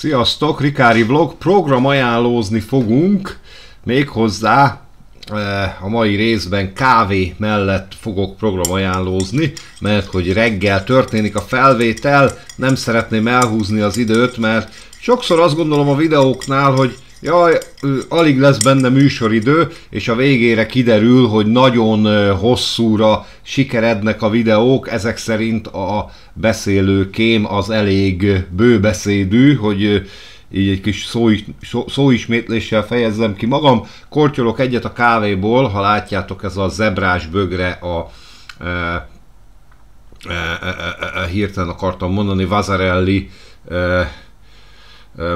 Sziasztok, Rikári Vlog, ajánlózni fogunk, méghozzá eh, a mai részben kávé mellett fogok ajánlózni, mert hogy reggel történik a felvétel, nem szeretném elhúzni az időt, mert sokszor azt gondolom a videóknál, hogy jaj, alig lesz benne műsoridő, és a végére kiderül, hogy nagyon hosszúra sikerednek a videók, ezek szerint a beszélőkém az elég bőbeszédű, hogy így egy kis szó, szó, szóismétléssel fejezzem ki magam. Kortyolok egyet a kávéból, ha látjátok, ez a zebrás bögre a e, e, e, e, hirtelen akartam mondani, Vazarelli e,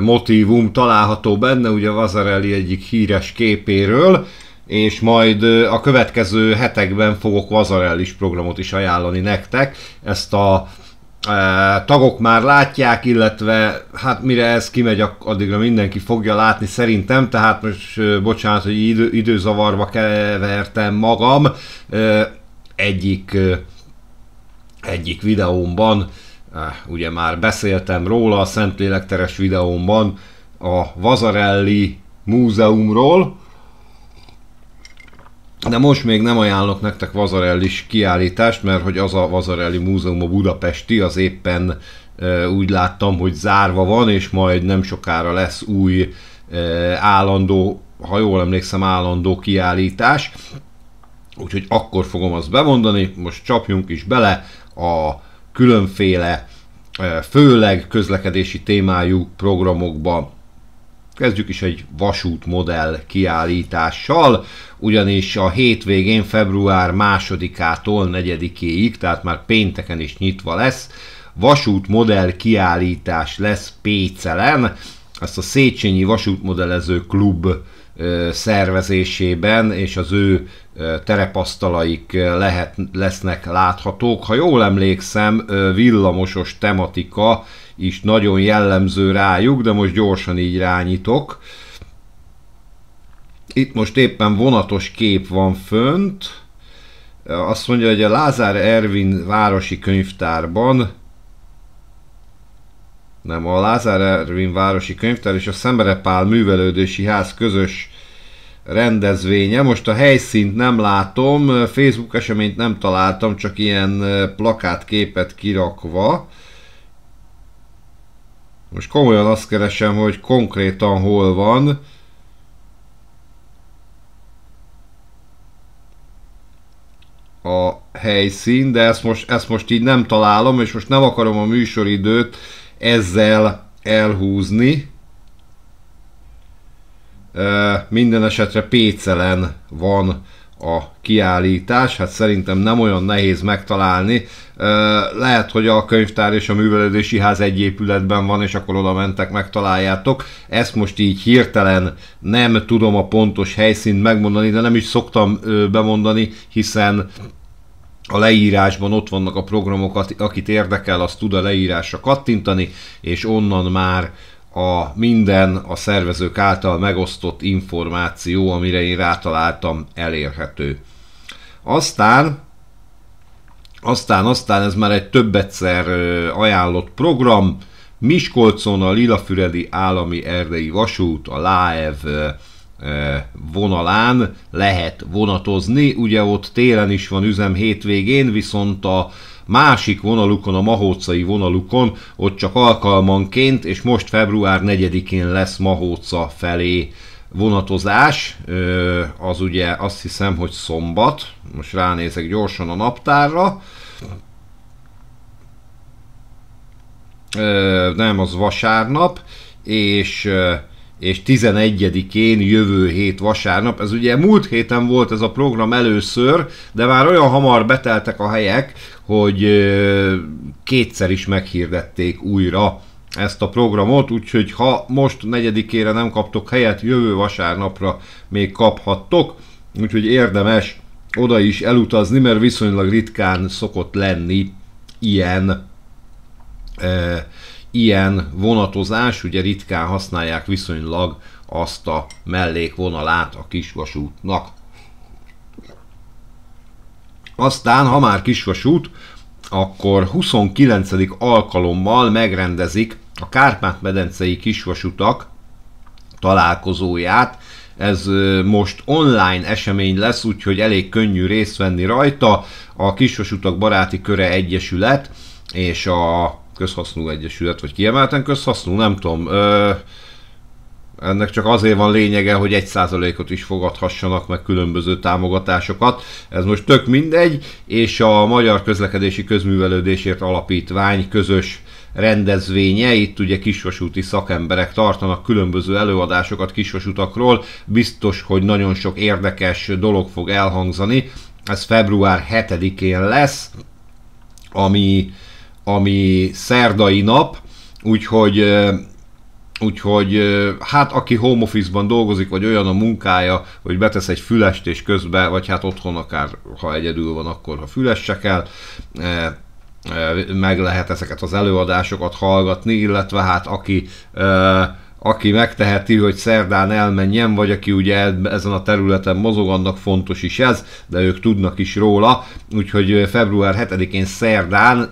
motivum található benne, ugye Vazarelli egyik híres képéről, és majd a következő hetekben fogok Vazarellis programot is ajánlani nektek. Ezt a e, tagok már látják, illetve hát mire ez kimegy, addigra mindenki fogja látni szerintem, tehát most e, bocsánat, hogy idő, időzavarba kevertem magam. E, egyik, egyik videómban, e, ugye már beszéltem róla a Szentlélekteres videómban, a Vazarelli múzeumról, de most még nem ajánlok nektek Vazarellis kiállítást, mert hogy az a Vazarelli Múzeum a budapesti, az éppen e, úgy láttam, hogy zárva van, és majd nem sokára lesz új e, állandó, ha jól emlékszem, állandó kiállítás. Úgyhogy akkor fogom azt bemondani, most csapjunk is bele a különféle, e, főleg közlekedési témájú programokba. Kezdjük is egy vasút modell kiállítással, ugyanis a hétvégén február másodikától negyedikéig, tehát már pénteken is nyitva lesz, vasút modell kiállítás lesz Pécelen, ezt a Széchenyi Vasútmodellező Klub szervezésében, és az ő terepasztalaik lehet, lesznek láthatók. Ha jól emlékszem, villamosos tematika is nagyon jellemző rájuk, de most gyorsan így rányítok. Itt most éppen vonatos kép van fönt. Azt mondja, hogy a Lázár Ervin városi könyvtárban nem a Lázár Ervin Városi Könyvtár és a Szemerepál Művelődési Ház közös rendezvénye. Most a helyszínt nem látom, Facebook eseményt nem találtam, csak ilyen plakátképet kirakva. Most komolyan azt keresem, hogy konkrétan hol van. a helyszín, de ezt most, ezt most így nem találom, és most nem akarom a műsoridőt ezzel elhúzni. Minden esetre Pécelen van a kiállítás, hát szerintem nem olyan nehéz megtalálni. Lehet, hogy a könyvtár és a művelődési ház egy épületben van, és akkor oda mentek, megtaláljátok. Ezt most így hirtelen nem tudom a pontos helyszínt megmondani, de nem is szoktam bemondani, hiszen a leírásban ott vannak a programok, akit érdekel, azt tud a leírásra kattintani, és onnan már a minden a szervezők által megosztott információ, amire én rátaláltam, elérhető. Aztán, aztán, aztán ez már egy több egyszer ajánlott program, Miskolcon a Lilafüredi Állami Erdei Vasút, a LÁEV vonalán lehet vonatozni. Ugye ott télen is van üzem hétvégén, viszont a másik vonalukon, a Mahócai vonalukon, ott csak alkalmanként, és most február 4-én lesz Mahóca felé vonatozás, az ugye azt hiszem, hogy szombat, most ránézek gyorsan a naptárra, nem, az vasárnap, és és 11-én jövő hét vasárnap. Ez ugye múlt héten volt ez a program először, de már olyan hamar beteltek a helyek, hogy kétszer is meghirdették újra ezt a programot, úgyhogy ha most negyedikére nem kaptok helyet, jövő vasárnapra még kaphattok, úgyhogy érdemes oda is elutazni, mert viszonylag ritkán szokott lenni ilyen eh, ilyen vonatozás, ugye ritkán használják viszonylag azt a mellékvonalát a kisvasútnak. Aztán, ha már kisvasút, akkor 29. alkalommal megrendezik a Kárpát-medencei kisvasutak találkozóját. Ez most online esemény lesz, úgyhogy elég könnyű részt venni rajta. A Kisvasutak Baráti Köre Egyesület és a közhasznú egyesület, vagy kiemelten közhasznú, nem tudom. Ö, ennek csak azért van lényege, hogy egy százalékot is fogadhassanak meg különböző támogatásokat. Ez most tök mindegy, és a Magyar Közlekedési Közművelődésért Alapítvány közös rendezvénye. Itt ugye kisvasúti szakemberek tartanak különböző előadásokat kisvasutakról. Biztos, hogy nagyon sok érdekes dolog fog elhangzani. Ez február 7-én lesz, ami ami szerdai nap, úgyhogy Úgyhogy hát aki home office-ban dolgozik, vagy olyan a munkája, hogy betesz egy fülest és közbe, vagy hát otthon akár, ha egyedül van, akkor ha fülesse kell, meg lehet ezeket az előadásokat hallgatni, illetve hát aki aki megteheti, hogy szerdán elmenjen, vagy aki ugye ezen a területen mozog, annak fontos is ez, de ők tudnak is róla, úgyhogy február 7-én szerdán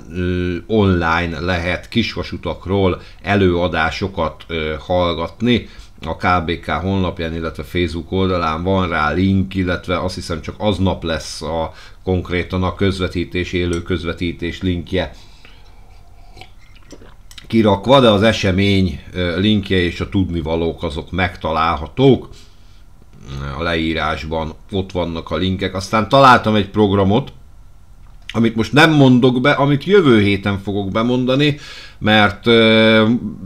online lehet kisvasutakról előadásokat hallgatni, a KBK honlapján, illetve Facebook oldalán van rá link, illetve azt hiszem csak aznap lesz a konkrétan a közvetítés, élő közvetítés linkje kirakva, de az esemény linkje és a tudnivalók azok megtalálhatók. A leírásban ott vannak a linkek. Aztán találtam egy programot, amit most nem mondok be, amit jövő héten fogok bemondani, mert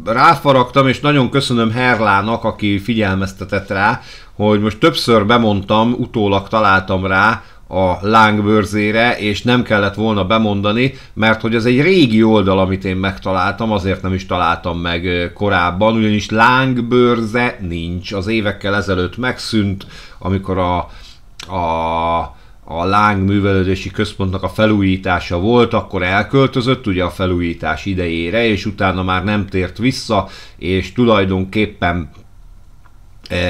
ráfaragtam, és nagyon köszönöm Herlának, aki figyelmeztetett rá, hogy most többször bemondtam, utólag találtam rá, a lángbőrzére, és nem kellett volna bemondani, mert hogy ez egy régi oldal, amit én megtaláltam, azért nem is találtam meg korábban, ugyanis lángbőrze nincs. Az évekkel ezelőtt megszűnt, amikor a, a a Láng Művelődési Központnak a felújítása volt, akkor elköltözött ugye a felújítás idejére, és utána már nem tért vissza, és tulajdonképpen E,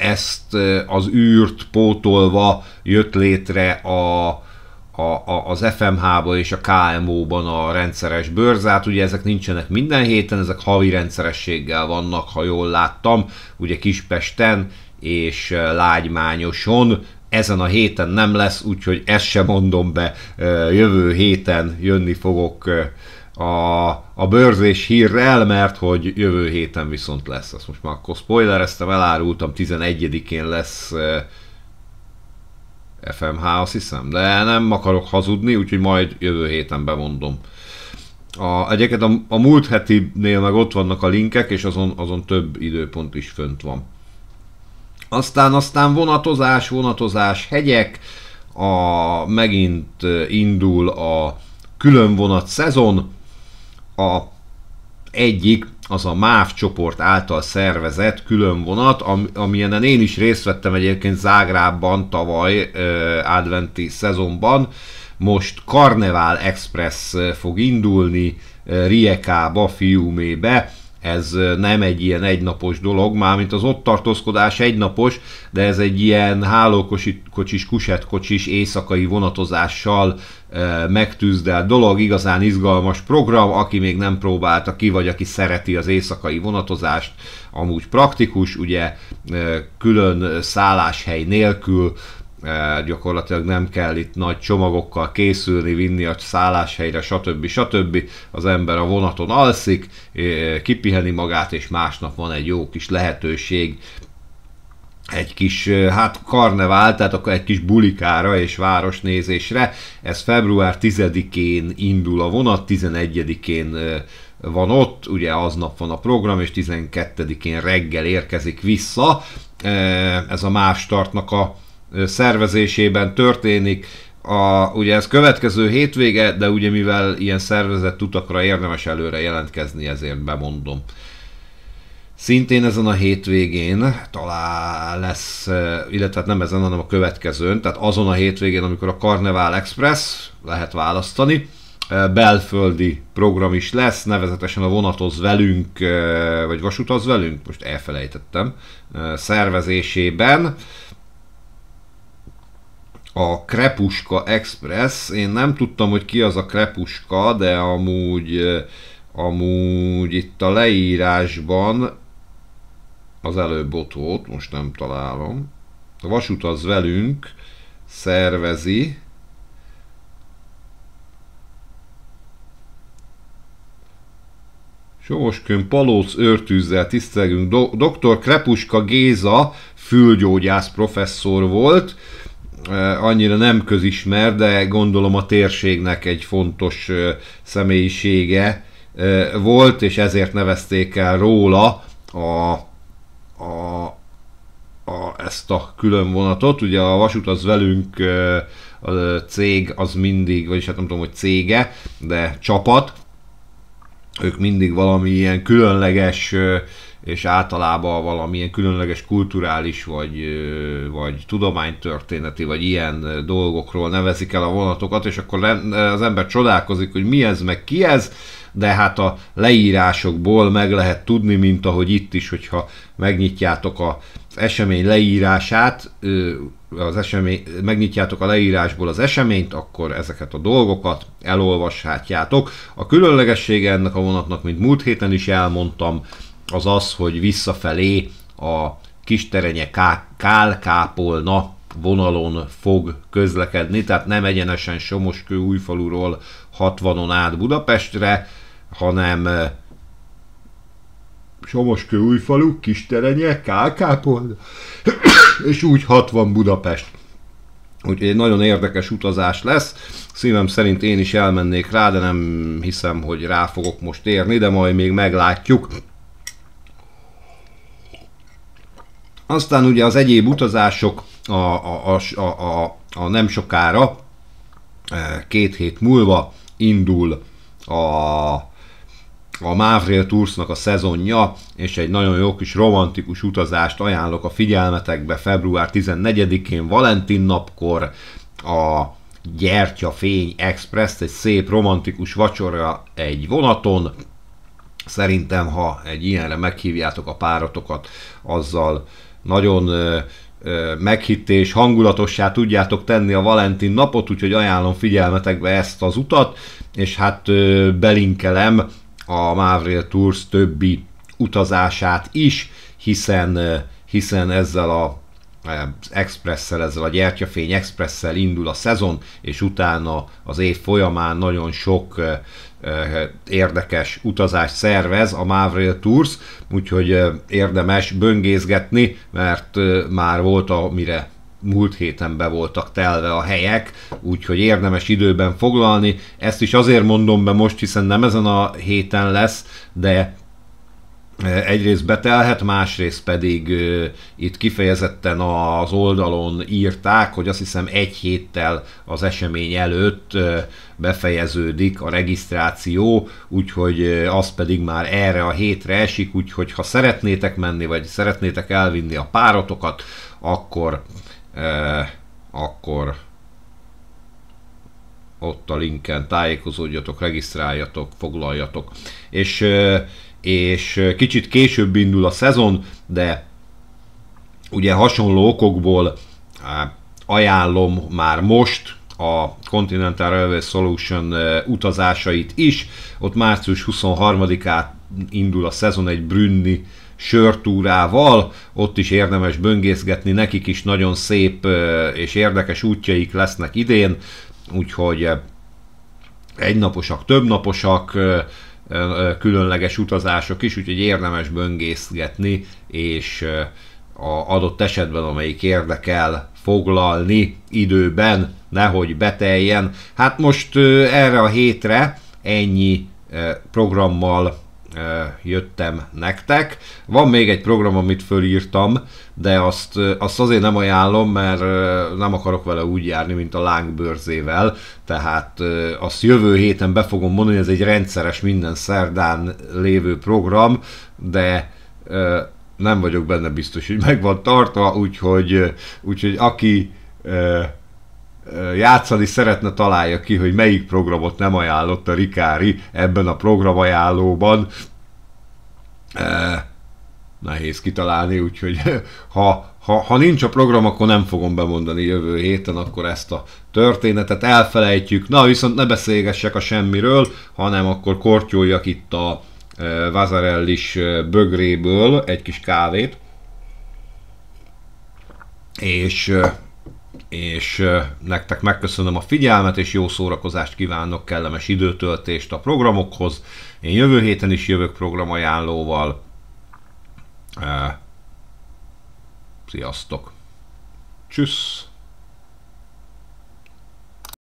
ezt e, az űrt pótolva jött létre a, a, a, az FMH-ban és a KMO-ban a rendszeres bőrzát. Ugye ezek nincsenek minden héten, ezek havi rendszerességgel vannak, ha jól láttam. Ugye Kispesten és e, Lágymányoson ezen a héten nem lesz, úgyhogy ezt sem mondom be, jövő héten jönni fogok a, a bőrzés hírrel, mert hogy jövő héten viszont lesz. Azt most már akkor spoilereztem, elárultam, 11-én lesz FMH, eh, azt hiszem, de nem akarok hazudni, úgyhogy majd jövő héten bemondom. A, egyébként a, a múlt hetinél meg ott vannak a linkek, és azon, azon több időpont is fönt van. Aztán, aztán vonatozás, vonatozás, hegyek, a, megint eh, indul a külön vonat szezon, a egyik az a MÁV csoport által szervezett külön vonat, am, amilyenen én is részt vettem egyébként Zágrában tavaly adventi szezonban. Most Karnevál Express fog indulni ö, Riekába, Fiumébe, ez nem egy ilyen egynapos dolog, mármint az ott tartózkodás egynapos, de ez egy ilyen hálókocsis, kusetkocsis éjszakai vonatozással e, megtűzdel dolog, igazán izgalmas program, aki még nem próbálta ki, vagy aki szereti az éjszakai vonatozást, amúgy praktikus, ugye e, külön szálláshely nélkül gyakorlatilag nem kell itt nagy csomagokkal készülni, vinni a szálláshelyre, stb. stb. Az ember a vonaton alszik, kipiheni magát, és másnap van egy jó kis lehetőség egy kis, hát karnevál, tehát akkor egy kis bulikára és városnézésre. Ez február 10-én indul a vonat, 11-én van ott, ugye aznap van a program, és 12-én reggel érkezik vissza. Ez a más startnak a szervezésében történik, a, ugye ez következő hétvége, de ugye mivel ilyen szervezett utakra érdemes előre jelentkezni, ezért bemondom. Szintén ezen a hétvégén talán lesz, illetve hát nem ezen, hanem a következőn, tehát azon a hétvégén, amikor a Carnival Express lehet választani, belföldi program is lesz, nevezetesen a vonatoz velünk, vagy vasutaz velünk, most elfelejtettem, szervezésében a Krepuska Express, én nem tudtam, hogy ki az a Krepuska, de amúgy, eh, amúgy itt a leírásban az előbb ott volt, most nem találom. A vasút az velünk szervezi, Sóskön Palóc őrtűzzel tisztelgünk. Do- Dr. Krepuska Géza fülgyógyász professzor volt, annyira nem közismer, de gondolom a térségnek egy fontos személyisége volt, és ezért nevezték el róla a, a, a, ezt a külön vonatot. Ugye a vasút az velünk a cég az mindig, vagyis hát nem tudom, hogy cége, de csapat, ők mindig valami ilyen különleges és általában valamilyen különleges kulturális, vagy, vagy tudománytörténeti, vagy ilyen dolgokról nevezik el a vonatokat, és akkor az ember csodálkozik, hogy mi ez, meg ki ez, de hát a leírásokból meg lehet tudni, mint ahogy itt is, hogyha megnyitjátok a esemény leírását, az esemény, megnyitjátok a leírásból az eseményt, akkor ezeket a dolgokat elolvashatjátok. A különlegessége ennek a vonatnak, mint múlt héten is elmondtam, az az, hogy visszafelé a kisterenye kálkápolna vonalon fog közlekedni, tehát nem egyenesen Somoskő újfaluról 60-on át Budapestre, hanem eh, Somoskő újfalu, Kisterenye, Kálkápolna, és úgy 60 Budapest. Úgyhogy egy nagyon érdekes utazás lesz. Szívem szerint én is elmennék rá, de nem hiszem, hogy rá fogok most érni, de majd még meglátjuk. Aztán ugye az egyéb utazások a, a, a, a, a nem sokára, eh, két hét múlva indul a, a Mavril Toursnak a szezonja, és egy nagyon jó kis romantikus utazást ajánlok a figyelmetekbe február 14-én, Valentin napkor, a gyertya fény Express, egy szép romantikus vacsora egy vonaton. Szerintem, ha egy ilyenre meghívjátok a páratokat, azzal nagyon meghitt és hangulatossá tudjátok tenni a Valentin napot, úgyhogy ajánlom figyelmetekbe ezt az utat, és hát belinkelem a Mavril Tours többi utazását is, hiszen, hiszen ezzel a Expresszel, ezzel a Gyertyafény Expresszel indul a szezon, és utána az év folyamán nagyon sok Eh, érdekes utazást szervez a Mavril Tours, úgyhogy eh, érdemes böngészgetni, mert eh, már volt, amire múlt héten be voltak telve a helyek, úgyhogy érdemes időben foglalni. Ezt is azért mondom be most, hiszen nem ezen a héten lesz, de Eh, egyrészt betelhet, másrészt pedig eh, itt kifejezetten az oldalon írták, hogy azt hiszem egy héttel az esemény előtt eh, befejeződik a regisztráció, úgyhogy az pedig már erre a hétre esik, úgyhogy ha szeretnétek menni, vagy szeretnétek elvinni a párotokat, akkor akkor ott a linken tájékozódjatok, regisztráljatok, foglaljatok. És és kicsit később indul a szezon, de ugye hasonló okokból ajánlom már most a Continental Railway Solution utazásait is. Ott március 23-át indul a szezon egy Brünni sörtúrával, ott is érdemes böngészgetni, nekik is nagyon szép és érdekes útjaik lesznek idén, úgyhogy egynaposak, többnaposak, különleges utazások is, úgyhogy érdemes böngészgetni, és a adott esetben, amelyik érdekel, foglalni időben, nehogy beteljen. Hát most erre a hétre ennyi programmal jöttem nektek. Van még egy program, amit fölírtam, de azt, azt azért nem ajánlom, mert nem akarok vele úgy járni, mint a lángbőrzével, tehát azt jövő héten be fogom mondani, ez egy rendszeres minden szerdán lévő program, de nem vagyok benne biztos, hogy meg van tartva, úgyhogy, úgyhogy aki játszani szeretne találja ki, hogy melyik programot nem ajánlott a Rikári ebben a programajánlóban. Nehéz kitalálni, úgyhogy ha, ha, ha nincs a program, akkor nem fogom bemondani jövő héten, akkor ezt a történetet elfelejtjük. Na, viszont ne beszélgessek a semmiről, hanem akkor kortyoljak itt a Vazarellis bögréből egy kis kávét. És és nektek megköszönöm a figyelmet, és jó szórakozást kívánok, kellemes időtöltést a programokhoz. Én jövő héten is jövök programajánlóval. Sziasztok! Tschüss!